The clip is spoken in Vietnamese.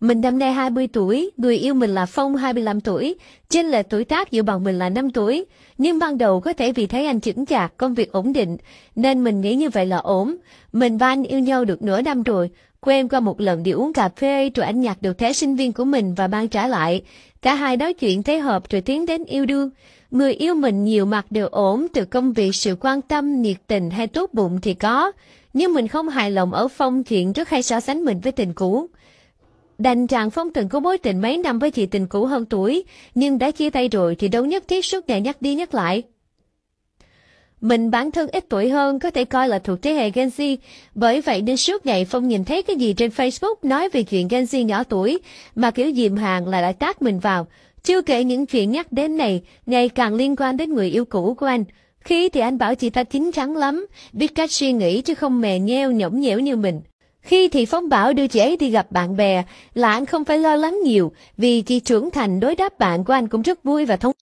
Mình năm nay 20 tuổi, người yêu mình là Phong 25 tuổi, trên là tuổi tác dự bằng mình là 5 tuổi. Nhưng ban đầu có thể vì thấy anh chững chạc, công việc ổn định, nên mình nghĩ như vậy là ổn. Mình và anh yêu nhau được nửa năm rồi, quen qua một lần đi uống cà phê rồi anh nhặt được thẻ sinh viên của mình và ban trả lại. Cả hai nói chuyện thấy hợp rồi tiến đến yêu đương. Người yêu mình nhiều mặt đều ổn, từ công việc sự quan tâm, nhiệt tình hay tốt bụng thì có. Nhưng mình không hài lòng ở phong chuyện trước hay so sánh mình với tình cũ. Đành rằng Phong Trần có mối tình mấy năm với chị tình cũ hơn tuổi, nhưng đã chia tay rồi thì đâu nhất thiết suốt ngày nhắc đi nhắc lại. Mình bản thân ít tuổi hơn có thể coi là thuộc thế hệ Gen Z, bởi vậy nên suốt ngày Phong nhìn thấy cái gì trên Facebook nói về chuyện Gen Z nhỏ tuổi, mà kiểu dìm hàng là lại tác mình vào. Chưa kể những chuyện nhắc đến này, ngày càng liên quan đến người yêu cũ của anh. Khi thì anh bảo chị ta chín chắn lắm, biết cách suy nghĩ chứ không mè nheo nhõng nhẽo như mình. Khi thì phong bảo đưa chị ấy đi gặp bạn bè là anh không phải lo lắng nhiều vì chị trưởng thành đối đáp bạn của anh cũng rất vui và thông